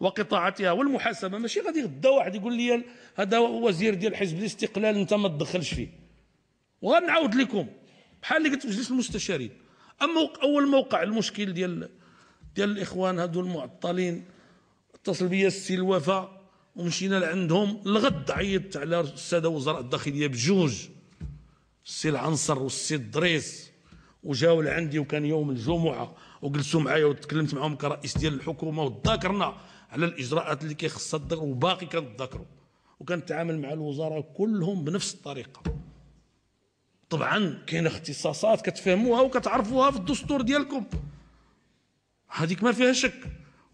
وقطاعاتها والمحاسبه ماشي غادي غدا واحد يقول لي هذا وزير ديال حزب الاستقلال انت ما تدخلش فيه وغنعاود لكم بحال اللي قلت مجلس المستشارين اما اول موقع المشكل ديال ديال الاخوان هذو المعطلين اتصل بيا السي الوفاء ومشينا لعندهم الغد عيطت على الساده وزراء الداخليه بجوج السي العنصر والسي الدريس وجاو لعندي وكان يوم الجمعه وجلسوا معايا وتكلمت معاهم كرئيس ديال الحكومه وتذاكرنا على الاجراءات اللي كيخصها تذكر وباقي كنتذكروا وكنتعامل مع الوزراء كلهم بنفس الطريقه طبعا كاين اختصاصات كتفهموها وكتعرفوها في الدستور ديالكم هذيك ما فيها شك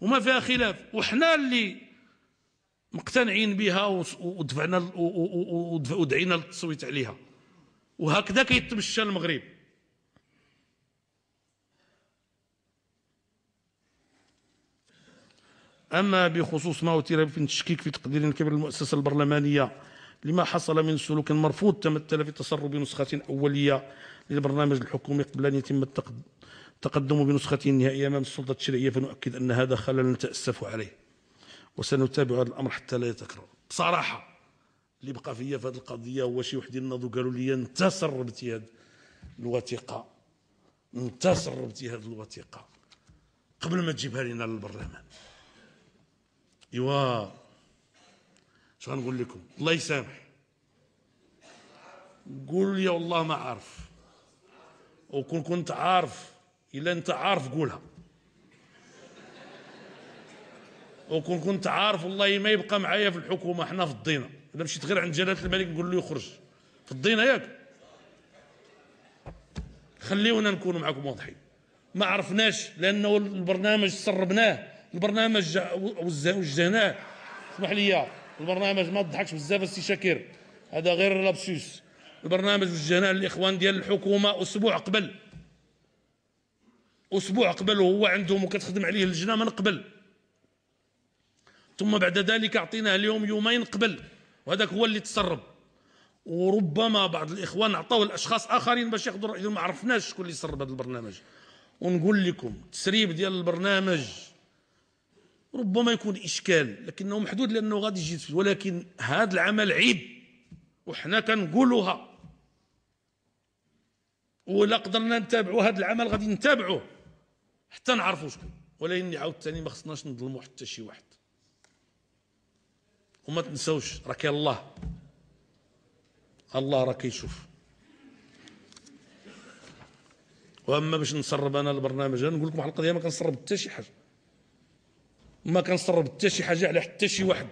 وما فيها خلاف وحنا اللي مقتنعين بها ودفعنا ودعينا للتصويت عليها وهكذا كيتمشى المغرب أما بخصوص ما أثير في التشكيك في تقدير كبير المؤسسة البرلمانية لما حصل من سلوك مرفوض تمثل في تسرب نسخة أولية للبرنامج الحكومي قبل أن يتم التقدم بنسخته النهائية أمام السلطة التشريعية فنؤكد أن هذا خلل نتأسف عليه وسنتابع هذا الأمر حتى لا يتكرر بصراحة اللي بقى فيا في هذه القضية هو شي وحدين ناضوا قالوا لي أنت سربتي هذه الوثيقة أنت سربتي هذه الوثيقة قبل ما تجيبها لنا للبرلمان ايوا شو غنقول لكم الله يسامح قول لي والله ما عارف وكون كنت عارف الا انت عارف قولها وكون كنت عارف والله ما يبقى معايا في الحكومه حنا في الضينه الا مشيت غير عند جلاله الملك نقول له يخرج في الضينه ياك خليونا نكونوا معكم واضحين ما عرفناش لانه البرنامج سربناه البرنامج وجهناه اسمح لي البرنامج ما تضحكش بزاف السي شاكر هذا غير لابسوس البرنامج وجهناه للاخوان ديال الحكومه اسبوع قبل اسبوع قبل وهو عندهم وكتخدم عليه اللجنه من قبل ثم بعد ذلك اعطيناه اليوم يومين قبل وهذاك هو اللي تسرب وربما بعض الاخوان عطاوه لاشخاص اخرين باش ياخذوا ما عرفناش شكون اللي سرب هذا البرنامج ونقول لكم تسريب ديال البرنامج ربما يكون إشكال لكنه محدود لأنه غادي يجي ولكن هذا العمل عيب وحنا كنقولوها ولا قدرنا نتابعوا هذا العمل غادي نتابعوه حتى نعرفوا شكون ولكن عاود ثاني ما خصناش نظلموا حتى شي واحد وما تنساوش راك الله الله راه كيشوف واما باش نسرب انا البرنامج انا نقول لكم واحد القضيه ما كنسرب حتى شي حاجه ما كنصرب حتى شي حاجه على حتى شي واحد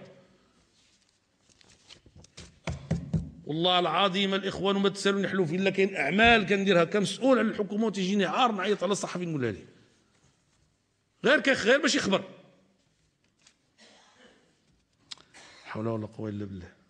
والله العظيم الاخوان وما تسالوني حلو الا كاين اعمال كنديرها كمسؤول على الحكومه وتجيني عار نعيط على صحفي نقولها ليه غير كيخ غير باش يخبر حول ولا قوه الا بالله